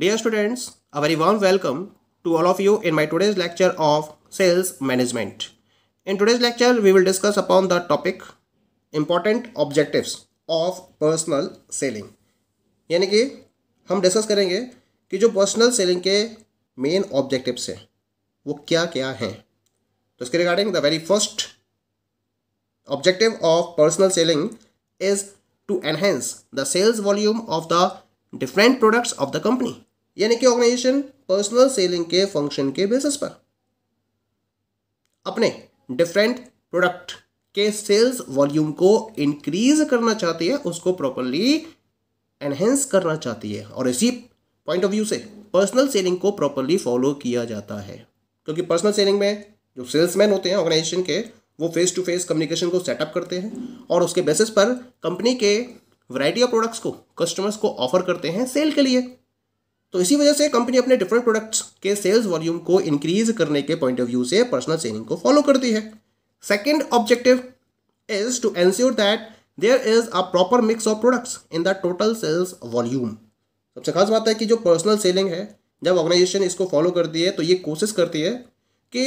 Dear students, a very warm welcome to all of you in my today's lecture of Sales Management. In today's lecture, we will discuss upon the topic Important Objectives of Personal Selling. यानी कि हम discuss करेंगे कि जो personal selling के main objectives हैं वो क्या क्या हैं तो इसके regarding the very first objective of personal selling is to enhance the sales volume of the different products of the company. यानी कि ऑर्गेनाइजेशन पर्सनल सेलिंग के फंक्शन के बेसिस पर अपने डिफरेंट प्रोडक्ट के सेल्स वॉल्यूम को इंक्रीज करना चाहती है उसको प्रॉपरली एनहेंस करना चाहती है और इसी पॉइंट ऑफ व्यू से पर्सनल सेलिंग को प्रॉपरली फॉलो किया जाता है क्योंकि पर्सनल सेलिंग में जो सेल्समैन होते हैं ऑर्गेनाइजेशन के वो फेस टू फेस कम्युनिकेशन को सेटअप करते हैं और उसके बेसिस पर कंपनी के वैरायटी ऑफ प्रोडक्ट्स को कस्टमर्स को ऑफर करते हैं सेल के लिए तो इसी वजह से कंपनी अपने डिफरेंट प्रोडक्ट्स के सेल्स वॉल्यूम को इंक्रीज करने के पॉइंट ऑफ व्यू से पर्सनल सेलिंग को फॉलो करती है second objective is to ensure that there is a proper mix of products in the total sales volume सबसे खास बात है कि जो पर्सनल सेलिंग है जब ऑर्गेनाइजेशन इसको फॉलो करती है तो ये कोशिश करती है कि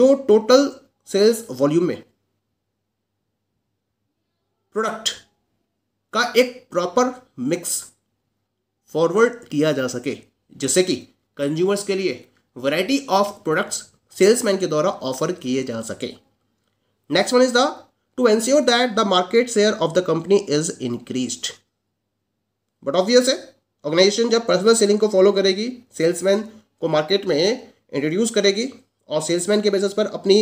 जो टोटल सेल्स वॉल्यूम में प्रोडक्ट का एक प्रॉपर मिक्स फॉरवर्ड किया जा सके जिससे कि कंज्यूमर्स के लिए वैरायटी ऑफ प्रोडक्ट्स सेल्समैन के द्वारा ऑफर किए जा सके next one is the to ensure that the market share of the company is increased but obvious है ऑर्गेनाइजेशन जब पर्सनल सेलिंग को फॉलो करेगी सेल्समैन को मार्केट में इंट्रोड्यूस करेगी और सेल्समैन के बेसिस पर अपनी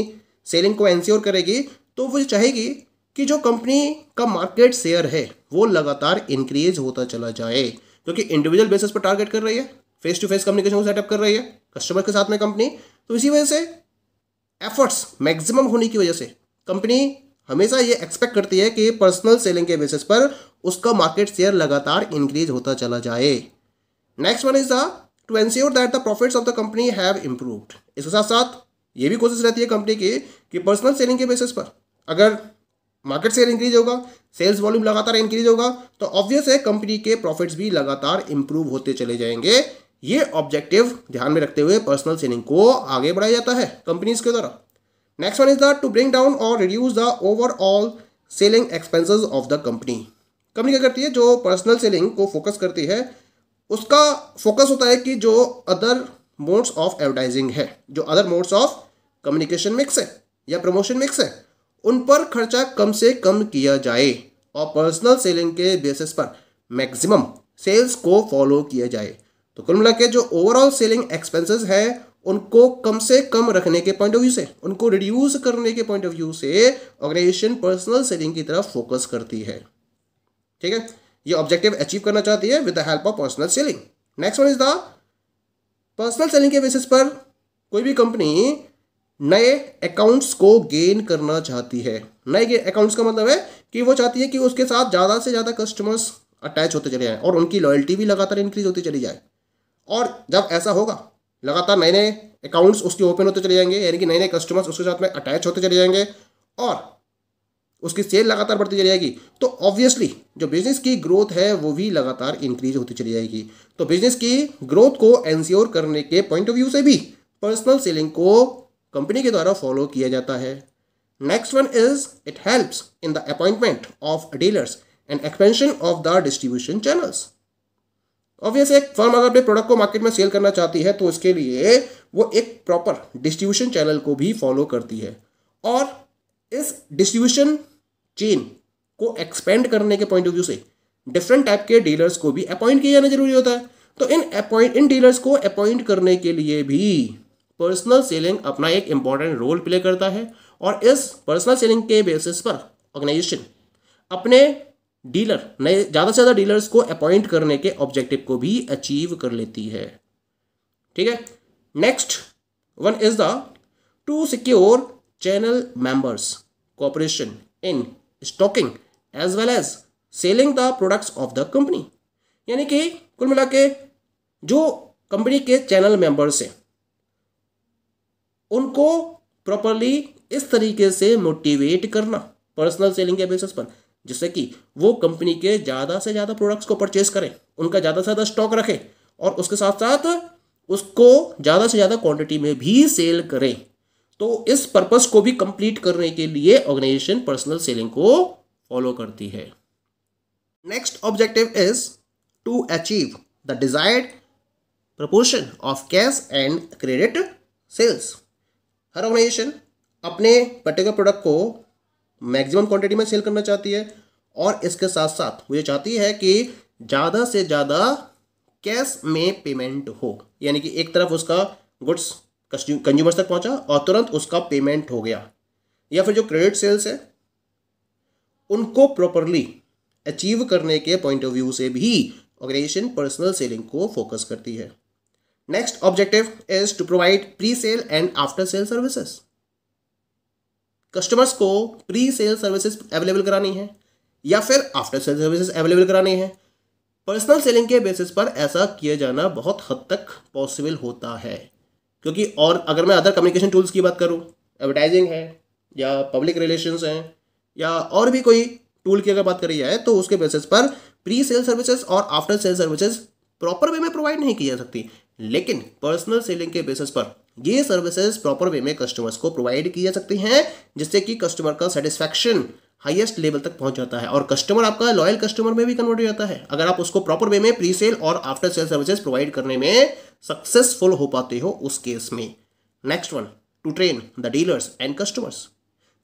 सेलिंग को एंश्योर करेगी तो वो चाहेगी कि जो कंपनी का मार्केट शेयर है वो लगातार इंक्रीज होता चला जाए जो कि इंडिविजुअल बेसिस पर टारगेट कर रही है फेस टू फेस कम्युनिकेशन को सेटअप कर रही है कस्टमर के साथ में कंपनी तो इसी वजह से एफर्ट्स मैक्सिमम होने की वजह से कंपनी हमेशा ये एक्सपेक्ट करती है कि पर्सनल सेलिंग के बेसिस पर उसका मार्केट शेयर लगातार इंक्रीज होता चला जाए next one is the to ensure that the profits of the company have improved इसके साथ साथ ये भी कोशिश रहती है कंपनी की कि पर्सनल सेलिंग के बेसिस पर अगर मार्केट शेयर इंक्रीज होगा सेल्स वॉल्यूम लगातार इंक्रीज होगा तो ऑब्वियस है कंपनी के प्रॉफिट्स भी लगातार इंप्रूव होते चले जाएंगे ये ऑब्जेक्टिव ध्यान में रखते हुए पर्सनल सेलिंग को आगे बढ़ाया जाता है कंपनीज के द्वारा next one is the to bring down और reduce the overall selling expenses of the company company क्या करती है जो पर्सनल सेलिंग को फोकस करती है उसका फोकस होता है कि जो अदर मोड्स ऑफ एडवर्टाइजिंग है जो other modes of communication mix है या प्रमोशन मिक्स है उन पर खर्चा कम से कम किया जाए और पर्सनल सेलिंग के बेसिस पर मैक्सिमम सेल्स को फॉलो किया जाए तो कुल मिला के जो ओवरऑल सेलिंग एक्सपेंसेस है उनको कम से कम रखने के पॉइंट ऑफ व्यू से उनको रिड्यूस करने के पॉइंट ऑफ व्यू से ऑर्गेनाइजेशन पर्सनल सेलिंग की तरफ फोकस करती है ठीक है ये ऑब्जेक्टिव अचीव करना चाहती है with the help of personal selling next one is the personal selling के बेसिस पर कोई भी कंपनी नए अकाउंट्स को गेन करना चाहती है नए अकाउंट्स का मतलब है कि वो चाहती है कि उसके साथ ज़्यादा से ज़्यादा कस्टमर्स अटैच होते चले जाएँ और उनकी लॉयल्टी भी लगातार इंक्रीज होती चली जाए और जब ऐसा होगा लगातार नए नए अकाउंट्स उसके ओपन होते चले जाएंगे यानी कि नए नए कस्टमर्स उसके साथ में अटैच होते चले जाएंगे और उसकी सेल लगातार बढ़ती चली जाएगी तो ऑब्वियसली जो बिजनेस की ग्रोथ है वो भी लगातार इंक्रीज होती चली जाएगी तो बिजनेस की ग्रोथ को एंश्योर करने के पॉइंट ऑफ व्यू से भी पर्सनल सेलिंग को कंपनी के द्वारा फॉलो किया जाता है next one is it helps in the appointment of dealers and expansion of the distribution channels obvious एक फर्म अगर अपने प्रोडक्ट को मार्केट में सेल करना चाहती है तो उसके लिए वो एक प्रॉपर डिस्ट्रीब्यूशन चैनल को भी फॉलो करती है और इस डिस्ट्रीब्यूशन चेन को एक्सपेंड करने के पॉइंट ऑफ व्यू से डिफरेंट टाइप के डीलर्स को भी अपॉइंट किया जाना जरूरी होता है तो इन अपॉइंट इन डीलर्स को अपॉइंट करने के लिए भी पर्सनल सेलिंग अपना एक इम्पॉर्टेंट रोल प्ले करता है और इस पर्सनल सेलिंग के बेसिस पर ऑर्गेनाइजेशन अपने डीलर नए ज़्यादा से ज़्यादा डीलर्स को अपॉइंट करने के ऑब्जेक्टिव को भी अचीव कर लेती है ठीक है next one is the to secure channel members cooperation in stocking as well as selling the products of the company यानी कि कुल मिला के जो कंपनी के चैनल मेंबर्स हैं उनको प्रॉपरली इस तरीके से मोटिवेट करना पर्सनल सेलिंग के बेसिस पर जिससे कि वो कंपनी के ज़्यादा से ज़्यादा प्रोडक्ट्स को परचेज करें उनका ज़्यादा से ज़्यादा स्टॉक रखें और उसके साथ साथ उसको ज़्यादा से ज़्यादा क्वांटिटी में भी सेल करें तो इस पर्पस को भी कंप्लीट करने के लिए ऑर्गेनाइजेशन पर्सनल सेलिंग को फॉलो करती है next objective is to achieve the desired proportion of cash and credit sales हर ऑर्गेनाइजेशन अपने पर्टिकुलर प्रोडक्ट को मैक्सिमम क्वांटिटी में सेल करना चाहती है और इसके साथ साथ वो ये चाहती है कि ज़्यादा से ज़्यादा कैश में पेमेंट हो यानी कि एक तरफ उसका गुड्स कंज्यूमर्स तक पहुंचा और तुरंत उसका पेमेंट हो गया या फिर जो क्रेडिट सेल्स है उनको प्रॉपरली अचीव करने के पॉइंट ऑफ व्यू से भी ऑर्गेनाइजेशन पर्सनल सेलिंग को फोकस करती है Next objective is to provide pre-sale and after-sale services. Customers को प्री सेल सर्विसेज अवेलेबल करानी है या फिर आफ्टर सेल सर्विसेज अवेलेबल करानी है पर्सनल सेलिंग के बेसिस पर ऐसा किया जाना बहुत हद तक पॉसिबल होता है क्योंकि और अगर मैं अदर कम्युनिकेशन टूल्स की बात करूँ एडवर्टाइजिंग है या पब्लिक रिलेशंस हैं या और भी कोई टूल की अगर बात करी जाए तो उसके बेसिस पर प्री सेल सर्विसेज और after sale services proper way में प्रोवाइड नहीं की जा सकती लेकिन पर्सनल सेलिंग के बेसिस पर ये सर्विसेज प्रॉपर वे में कस्टमर्स को प्रोवाइड की जा सकती हैं जिससे कि कस्टमर का सेटिस्फैक्शन हाईएस्ट लेवल तक पहुंच जाता है और कस्टमर आपका लॉयल कस्टमर में भी कन्वर्ट हो जाता है अगर आप उसको प्रॉपर वे में प्री सेल और आफ्टर सेल सर्विसेज प्रोवाइड करने में सक्सेसफुल हो पाते हो उस केस में next one to train the dealers and customers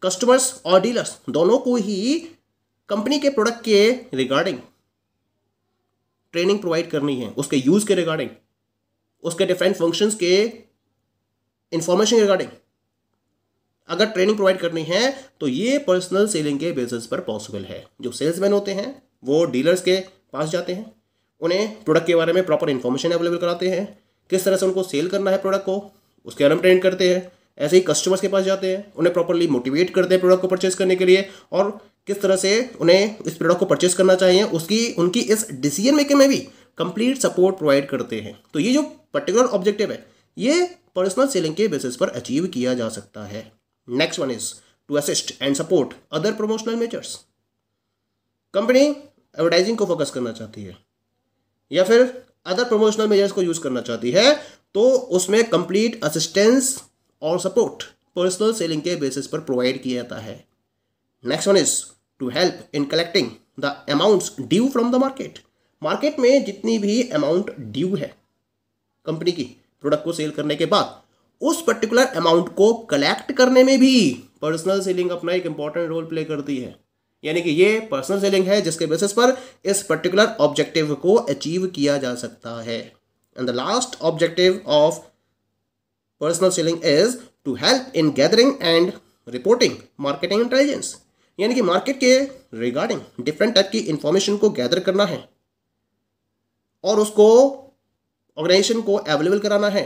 customers और डीलर्स दोनों को ही कंपनी के प्रोडक्ट के रिगार्डिंग ट्रेनिंग प्रोवाइड करनी है उसके यूज के रिगार्डिंग उसके डिफरेंट फंक्शंस के इंफॉर्मेशन के रिगार्डिंग अगर ट्रेनिंग प्रोवाइड करनी है तो ये पर्सनल सेलिंग के बेसिस पर पॉसिबल है जो सेल्समैन होते हैं वो डीलर्स के पास जाते हैं उन्हें प्रोडक्ट के बारे में प्रॉपर इन्फॉर्मेशन अवेलेबल कराते हैं किस तरह से उनको सेल करना है प्रोडक्ट को उसके बारे में ट्रेन करते हैं ऐसे ही कस्टमर्स के पास जाते हैं उन्हें प्रॉपरली मोटिवेट करते हैं प्रोडक्ट को परचेज करने के लिए और किस तरह से उन्हें इस प्रोडक्ट को परचेज करना चाहिए उसकी उनकी इस डिसीजन मेकिंग में भी कंप्लीट सपोर्ट प्रोवाइड करते हैं तो ये जो पर्टिकुलर ऑब्जेक्टिव है ये पर्सनल सेलिंग के बेसिस पर अचीव किया जा सकता है next one is to assist and support other promotional measures company advertising को फोकस करना चाहती है या फिर अदर प्रमोशनल मेजर्स को यूज करना चाहती है तो उसमें कंप्लीट असिस्टेंस और सपोर्ट पर्सनल सेलिंग के बेसिस पर प्रोवाइड किया जाता है next one is to help in collecting the amounts due from the market market में जितनी भी अमाउंट ड्यू है कंपनी की प्रोडक्ट को सेल करने के बाद उस पर्टिकुलर अमाउंट को कलेक्ट करने में भी पर्सनल सेलिंग अपना एक इंपॉर्टेंट रोल प्ले करती है यानी कि ये पर्सनल सेलिंग है जिसके बेसिस पर इस पर्टिकुलर ऑब्जेक्टिव को अचीव किया जा सकता है and the last objective of personal selling is to help in gathering and reporting marketing intelligence यानी कि मार्केट के रिगार्डिंग डिफरेंट टाइप की इंफॉर्मेशन को गैदर करना है और उसको ऑर्गेनाइजेशन को अवेलेबल कराना है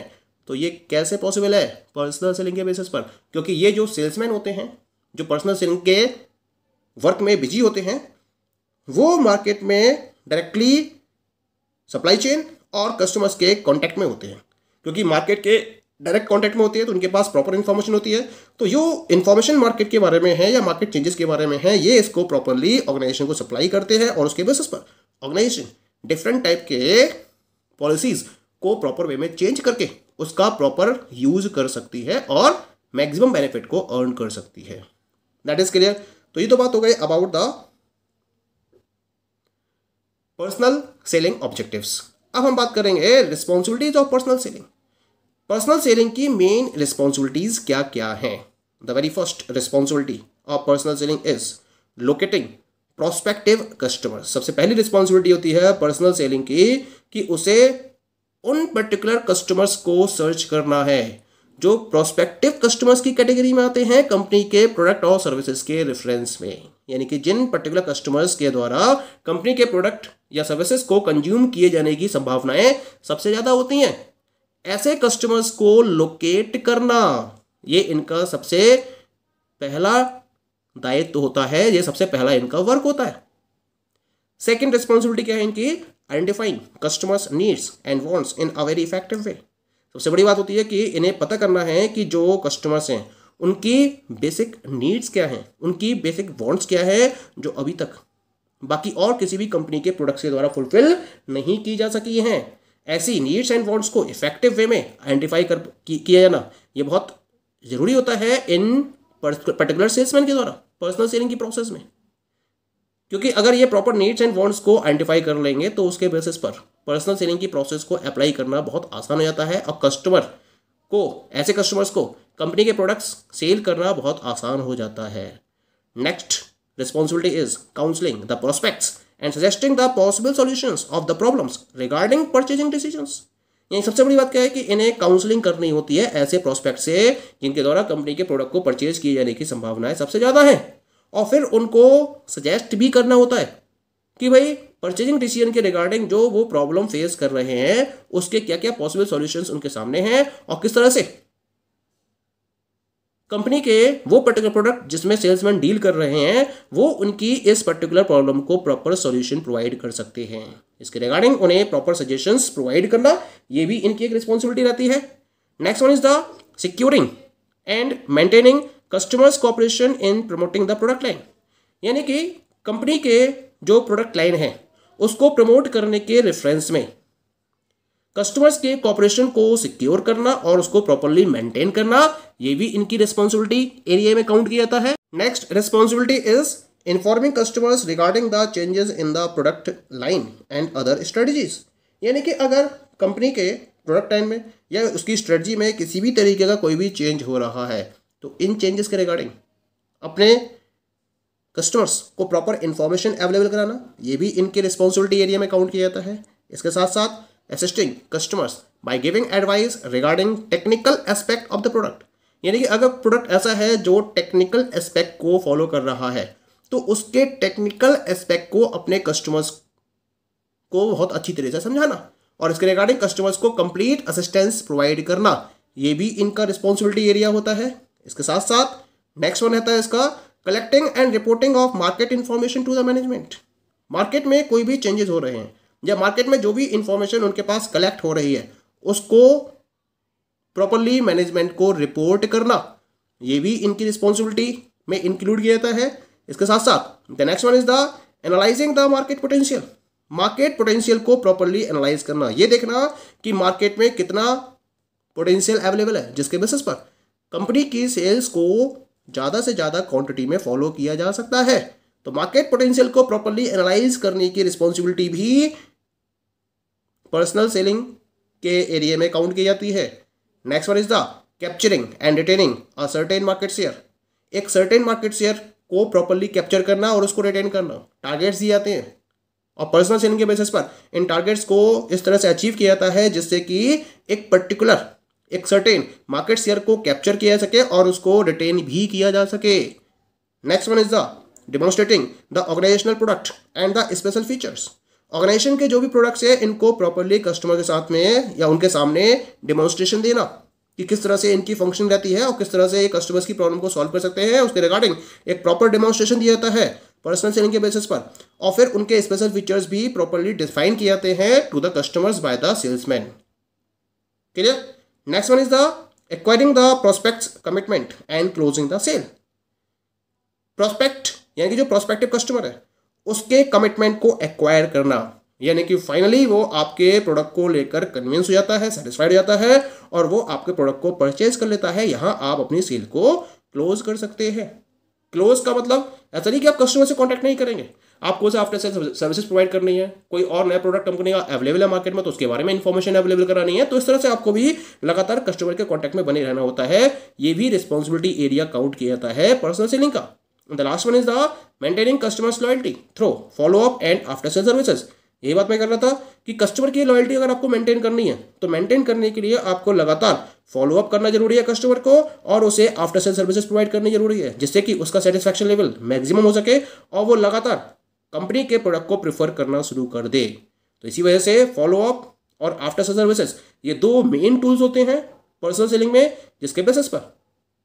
तो ये कैसे पॉसिबल है पर्सनल सेलिंग के बेसिस पर क्योंकि ये जो सेल्समैन होते हैं जो पर्सनल सेलिंग के वर्क में बिजी होते हैं वो मार्केट में डायरेक्टली सप्लाई चेन और कस्टमर्स के कॉन्टैक्ट में होते हैं क्योंकि मार्केट के डायरेक्ट कॉन्टैक्ट में होती है तो उनके पास प्रॉपर इन्फॉर्मेशन होती है तो यो इन्फॉर्मेशन मार्केट के बारे में है या मार्केट चेंजेस के बारे में है ये इसको प्रॉपरली ऑर्गेनाइजेशन को सप्लाई करते हैं और उसके बेसिस पर ऑर्गेनाइजेशन डिफरेंट टाइप के पॉलिसीज को प्रॉपर वे में चेंज करके उसका प्रॉपर यूज कर सकती है और मैक्सिमम बेनिफिट को अर्न कर सकती है दैट इज क्लियर तो ये तो बात हो गई about the personal selling objectives अब हम बात करेंगे responsibilities of personal selling personal selling की मेन रिस्पॉन्सिबिलिटीज क्या क्या हैं the very first responsibility of personal selling is locating prospective customer सबसे पहली रिस्पॉन्सिबिलिटी होती है पर्सनल सेलिंग की कि उसे उन पर्टिकुलर कस्टमर्स को सर्च करना है जो प्रोस्पेक्टिव कस्टमर्स की कैटेगरी में आते हैं कंपनी के प्रोडक्ट और सर्विसेज के रेफरेंस में यानी कि जिन पर्टिकुलर कस्टमर्स के द्वारा कंपनी के प्रोडक्ट या सर्विसेज को कंज्यूम किए जाने की संभावनाएं सबसे ज़्यादा होती हैं ऐसे कस्टमर्स को लोकेट करना ये इनका सबसे पहला दायित्व तो होता है ये सबसे पहला इनका वर्क होता है सेकेंड रिस्पॉन्सिबिलिटी क्या है इनकी identifying customers needs and wants in a very effective way सबसे बड़ी बात होती है कि इन्हें पता करना है कि जो कस्टमर्स हैं उनकी बेसिक नीड्स क्या हैं उनकी बेसिक वॉन्ट्स क्या है जो अभी तक बाकी और किसी भी कंपनी के प्रोडक्ट्स के द्वारा फुलफिल नहीं की जा सकी हैं ऐसी नीड्स एंड वॉन्ट्स को इफेक्टिव वे में आइडेंटिफाई कर किया जाना ये बहुत ज़रूरी होता है इन पर्टिकुलर सेल्समैन के द्वारा पर्सनल सेलिंग की प्रोसेस में क्योंकि अगर ये प्रॉपर नीड्स एंड वॉन्ट्स को आइडेंटिफाई कर लेंगे तो उसके बेसिस पर पर्सनल सेलिंग की प्रोसेस को अप्लाई करना बहुत आसान हो जाता है और कस्टमर को ऐसे कस्टमर्स को कंपनी के प्रोडक्ट्स सेल करना बहुत आसान हो जाता है next responsibility is counselling the prospects and suggesting the possible solutions of the problems regarding purchasing decisions यानी सबसे बड़ी बात क्या है कि इन्हें काउंसलिंग करनी होती है ऐसे प्रोस्पेक्ट से जिनके द्वारा कंपनी के प्रोडक्ट को परचेज किए जाने की संभावनाएं सबसे ज़्यादा हैं और फिर उनको सजेस्ट भी करना होता है कि भाई परचेजिंग डिसीजन के रिगार्डिंग जो वो प्रॉब्लम फेस कर रहे हैं उसके क्या क्या पॉसिबल सॉल्यूशंस उनके सामने हैं और किस तरह से कंपनी के वो पर्टिकुलर प्रोडक्ट जिसमें सेल्समैन डील कर रहे हैं वो उनकी इस पर्टिकुलर प्रॉब्लम को प्रॉपर सॉल्यूशन प्रोवाइड कर सकते हैं इसके रिगार्डिंग उन्हें प्रॉपर सजेशंस प्रोवाइड करना ये भी इनकी एक रिस्पॉन्सिबिलिटी रहती है next one is the securing and maintaining customers cooperation in promoting the product line यानी कि कंपनी के जो प्रोडक्ट लाइन है उसको प्रमोट करने के रेफरेंस में कस्टमर्स के कॉपरेशन को सिक्योर करना और उसको प्रॉपरली मेंटेन करना ये भी इनकी रिस्पॉन्सिबिलिटी एरिया में काउंट किया जाता है next responsibility is informing customers regarding the changes in the product line and other strategies यानी कि अगर कंपनी के प्रोडक्ट लाइन में या उसकी स्ट्रेटजी में किसी भी तरीके का कोई भी चेंज हो रहा है तो इन चेंजेस के रिगार्डिंग अपने कस्टमर्स को प्रॉपर इन्फॉर्मेशन अवेलेबल कराना ये भी इनके रिस्पॉन्सिबिलिटी एरिया में काउंट किया जाता है इसके साथ साथ assisting customers by giving advice regarding technical aspect of the product यानी कि अगर प्रोडक्ट ऐसा है जो टेक्निकल एस्पेक्ट को फॉलो कर रहा है तो उसके टेक्निकल एस्पेक्ट को अपने कस्टमर्स को बहुत अच्छी तरीके से समझाना और इसके रिगार्डिंग कस्टमर्स को कंप्लीट असिस्टेंस प्रोवाइड करना ये भी इनका रिस्पॉन्सिबिलिटी एरिया होता है इसके साथ साथ नेक्स्ट वन रहता है इसका collecting and reporting of market information to the management market में कोई भी चेंजेस हो रहे हैं या मार्केट में जो भी इंफॉर्मेशन उनके पास कलेक्ट हो रही है उसको प्रॉपरली मैनेजमेंट को रिपोर्ट करना ये भी इनकी रिस्पॉन्सिबिलिटी में इंक्लूड किया जाता है इसके साथ साथ the next one is the analysing the market potential market potential को प्रॉपरली एनालाइज करना ये देखना कि मार्केट में कितना पोटेंशियल अवेलेबल है जिसके बेसिस पर कंपनी की सेल्स को ज़्यादा से ज़्यादा क्वांटिटी में फॉलो किया जा सकता है तो मार्केट पोटेंशियल को प्रॉपरली एनालाइज करने की रिस्पॉन्सिबिलिटी भी पर्सनल सेलिंग के एरिया में काउंट की जाती है next one is the capturing and retaining a certain market share एक सर्टेन मार्केट शेयर को प्रॉपरली कैप्चर करना और उसको रिटेन करना टारगेट्स दिए जाते हैं और पर्सनल सेलिंग के बेसिस पर इन टारगेट्स को इस तरह से अचीव किया जाता है जिससे कि एक पर्टिकुलर एक सर्टेन मार्केट शेयर को कैप्चर किया जा सके और उसको रिटेन भी किया जा सके next one is the demonstrating the organisational product and the special features organisation के जो भी प्रोडक्ट्स हैं इनको प्रॉपरली कस्टमर के साथ में या उनके सामने डेमोन्स्ट्रेशन देना कि किस तरह से इनकी फंक्शन रहती है और किस तरह से कस्टमर्स की प्रॉब्लम को सॉल्व कर सकते हैं उसके रिगार्डिंग एक प्रॉपर डेमोन्स्ट्रेशन दिया जाता है पर्सनल सेलिंग के बेसिस पर और फिर उनके स्पेशल फीचर्स भी प्रॉपरली डिफाइन किए जाते हैं to the customers by the salesman clear next one is the acquiring the prospect commitment and closing the sale prospect यानी कि जो प्रोस्पेक्टिव कस्टमर है उसके कमिटमेंट को एक्वायर करना यानी कि फाइनली वो आपके प्रोडक्ट को लेकर कन्विंस हो जाता है सेटिस्फाइड हो जाता है और वो आपके प्रोडक्ट को परचेज कर लेता है यहाँ आप अपनी सेल को क्लोज कर सकते हैं क्लोज का मतलब ऐसा नहीं कि आप कस्टमर से कॉन्टैक्ट नहीं करेंगे आपको से आफ्टर सेल सर्विसेज प्रोवाइड करनी है कोई और नया प्रोडक्ट कंपनी का अवेलेबल है मार्केट में तो उसके बारे में इन्फॉर्मेशन अवेलेबल करानी है तो इस तरह से आपको भी लगातार कस्टमर के कॉन्टैक्ट में बने रहना होता है ये भी रिस्पॉन्सिबिलिटी एरिया काउंट किया जाता है पर्सनल सेलिंग का the last one is the maintaining customers loyalty through follow up and after sale services ये बात मैं कर रहा था कि कस्टमर की लॉयल्टी अगर आपको मेंटेन करनी है तो मेंटेन करने के लिए आपको लगातार फॉलोअप करना जरूरी है कस्टमर को और उसे आफ्टर सेल सर्विसेज प्रोवाइड करनी जरूरी है जिससे कि उसका सेटिस्फेक्शन लेवल मैक्सिमम हो सके और वो लगातार कंपनी के प्रोडक्ट को प्रिफर करना शुरू कर दे तो इसी वजह से फॉलोअप और आफ्टर सेल सर्विसेज ये दो मेन टूल्स होते हैं पर्सनल सेलिंग में जिसके बेसिस पर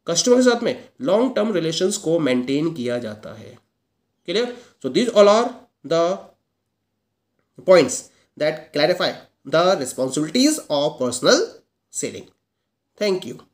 कस्टमर के साथ में लॉन्ग टर्म रिलेशंस को मेंटेन किया जाता है clear so this all are the points that clarify the responsibilities of personal selling thank you